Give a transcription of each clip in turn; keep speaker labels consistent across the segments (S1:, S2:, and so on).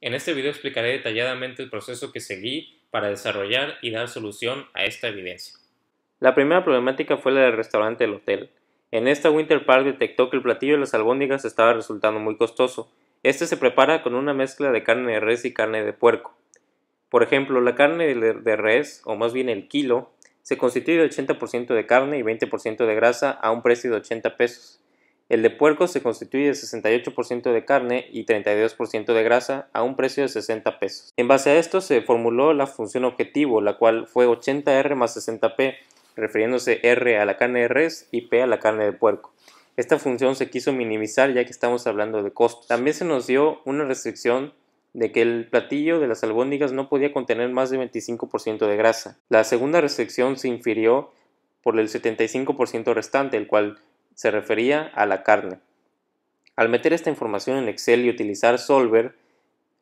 S1: En este video explicaré detalladamente el proceso que seguí para desarrollar y dar solución a esta evidencia. La primera problemática fue la del restaurante del hotel. En esta Winter Park detectó que el platillo de las albóndigas estaba resultando muy costoso. Este se prepara con una mezcla de carne de res y carne de puerco. Por ejemplo, la carne de res, o más bien el kilo, se constituye de 80% de carne y 20% de grasa a un precio de 80 pesos. El de puerco se constituye de 68% de carne y 32% de grasa a un precio de 60 pesos. En base a esto se formuló la función objetivo, la cual fue 80R más 60P, refiriéndose R a la carne de res y P a la carne de puerco. Esta función se quiso minimizar ya que estamos hablando de costos. También se nos dio una restricción de que el platillo de las albóndigas no podía contener más de 25% de grasa. La segunda restricción se infirió por el 75% restante, el cual se refería a la carne. Al meter esta información en Excel y utilizar Solver,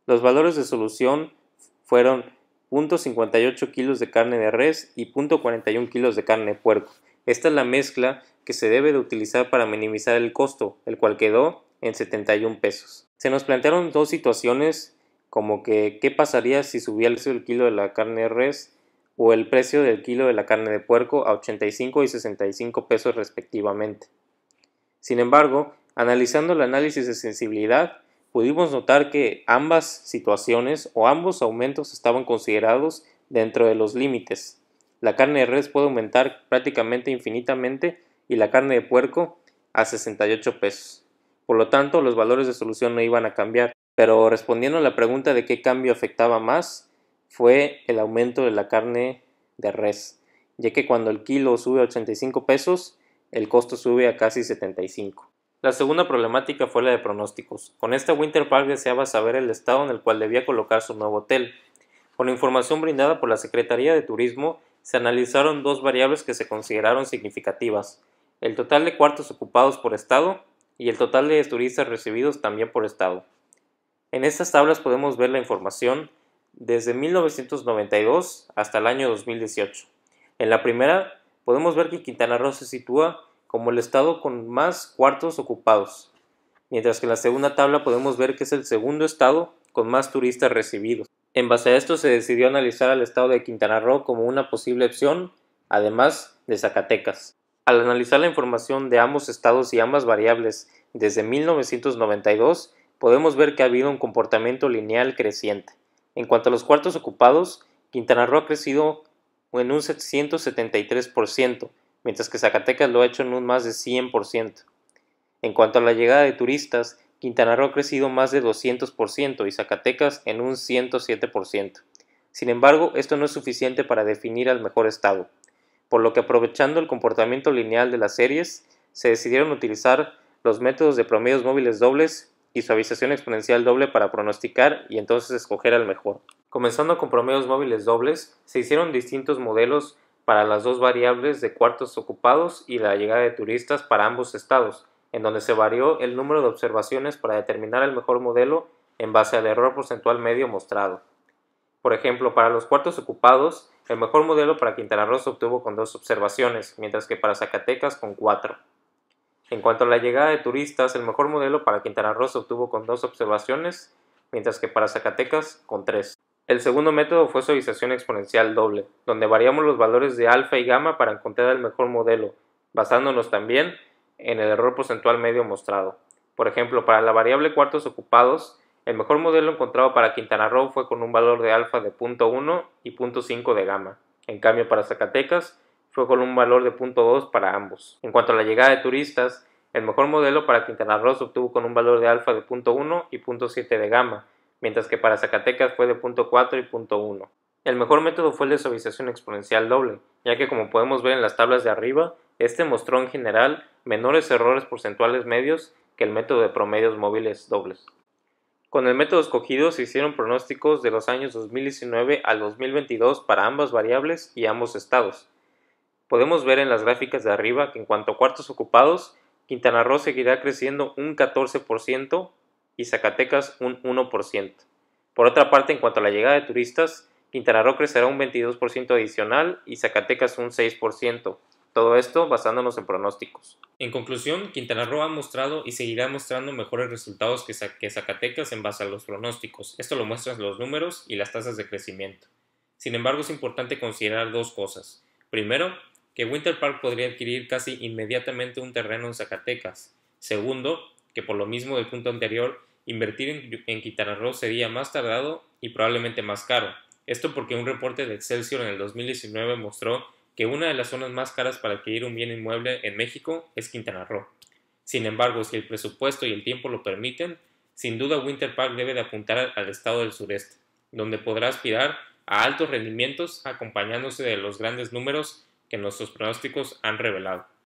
S1: los valores de solución fueron 0.58 kilos de carne de res y 0.41 kilos de carne de puerco. Esta es la mezcla que se debe de utilizar para minimizar el costo, el cual quedó en 71 pesos. Se nos plantearon dos situaciones como que qué pasaría si subía el precio del kilo de la carne de res o el precio del kilo de la carne de puerco a 85 y 65 pesos respectivamente. Sin embargo, analizando el análisis de sensibilidad, pudimos notar que ambas situaciones o ambos aumentos estaban considerados dentro de los límites. La carne de res puede aumentar prácticamente infinitamente y la carne de puerco a 68 pesos. Por lo tanto, los valores de solución no iban a cambiar. Pero respondiendo a la pregunta de qué cambio afectaba más, fue el aumento de la carne de res, ya que cuando el kilo sube a 85 pesos, el costo sube a casi 75. La segunda problemática fue la de pronósticos. Con esta Winter Park deseaba saber el estado en el cual debía colocar su nuevo hotel. Con información brindada por la Secretaría de Turismo, se analizaron dos variables que se consideraron significativas, el total de cuartos ocupados por estado y el total de turistas recibidos también por estado. En estas tablas podemos ver la información desde 1992 hasta el año 2018. En la primera podemos ver que Quintana Roo se sitúa como el estado con más cuartos ocupados, mientras que en la segunda tabla podemos ver que es el segundo estado con más turistas recibidos. En base a esto se decidió analizar al estado de Quintana Roo como una posible opción, además de Zacatecas. Al analizar la información de ambos estados y ambas variables desde 1992, podemos ver que ha habido un comportamiento lineal creciente. En cuanto a los cuartos ocupados, Quintana Roo ha crecido o en un 773%, mientras que Zacatecas lo ha hecho en un más de 100%. En cuanto a la llegada de turistas, Quintana Roo ha crecido más de 200% y Zacatecas en un 107%. Sin embargo, esto no es suficiente para definir al mejor estado, por lo que aprovechando el comportamiento lineal de las series, se decidieron utilizar los métodos de promedios móviles dobles y suavización exponencial doble para pronosticar y entonces escoger al mejor. Comenzando con promedios móviles dobles, se hicieron distintos modelos para las dos variables de cuartos ocupados y la llegada de turistas para ambos estados, en donde se varió el número de observaciones para determinar el mejor modelo en base al error porcentual medio mostrado. Por ejemplo, para los cuartos ocupados, el mejor modelo para Quintana Roo se obtuvo con dos observaciones, mientras que para Zacatecas con cuatro. En cuanto a la llegada de turistas, el mejor modelo para Quintana Roo se obtuvo con dos observaciones, mientras que para Zacatecas con tres. El segundo método fue suavización exponencial doble, donde variamos los valores de alfa y gamma para encontrar el mejor modelo, basándonos también en el error porcentual medio mostrado. Por ejemplo, para la variable cuartos ocupados, el mejor modelo encontrado para Quintana Roo fue con un valor de alfa de 0.1 y 0.5 de gamma. En cambio, para Zacatecas, fue con un valor de 0.2 para ambos. En cuanto a la llegada de turistas, el mejor modelo para Quintana Roo obtuvo con un valor de alfa de 0.1 y 0.7 de gamma, mientras que para Zacatecas fue de 0.4 y 0.1. El mejor método fue el de suavización exponencial doble, ya que como podemos ver en las tablas de arriba, este mostró en general menores errores porcentuales medios que el método de promedios móviles dobles. Con el método escogido se hicieron pronósticos de los años 2019 al 2022 para ambas variables y ambos estados, podemos ver en las gráficas de arriba que en cuanto a cuartos ocupados, Quintana Roo seguirá creciendo un 14% y Zacatecas un 1%. Por otra parte, en cuanto a la llegada de turistas, Quintana Roo crecerá un 22% adicional y Zacatecas un 6%. Todo esto basándonos en pronósticos. En conclusión, Quintana Roo ha mostrado y seguirá mostrando mejores resultados que, Zacatecas en base a los pronósticos. Esto lo muestran los números y las tasas de crecimiento. Sin embargo, es importante considerar dos cosas. Primero, que Winter Park podría adquirir casi inmediatamente un terreno en Zacatecas. Segundo, que por lo mismo del punto anterior, invertir en, Quintana Roo sería más tardado y probablemente más caro. Esto porque un reporte de Excelsior en el 2019 mostró que una de las zonas más caras para adquirir un bien inmueble en México es Quintana Roo. Sin embargo, si el presupuesto y el tiempo lo permiten, sin duda Winter Park debe de apuntar al estado del sureste, donde podrá aspirar a altos rendimientos acompañándose de los grandes números que nuestros pronósticos han revelado.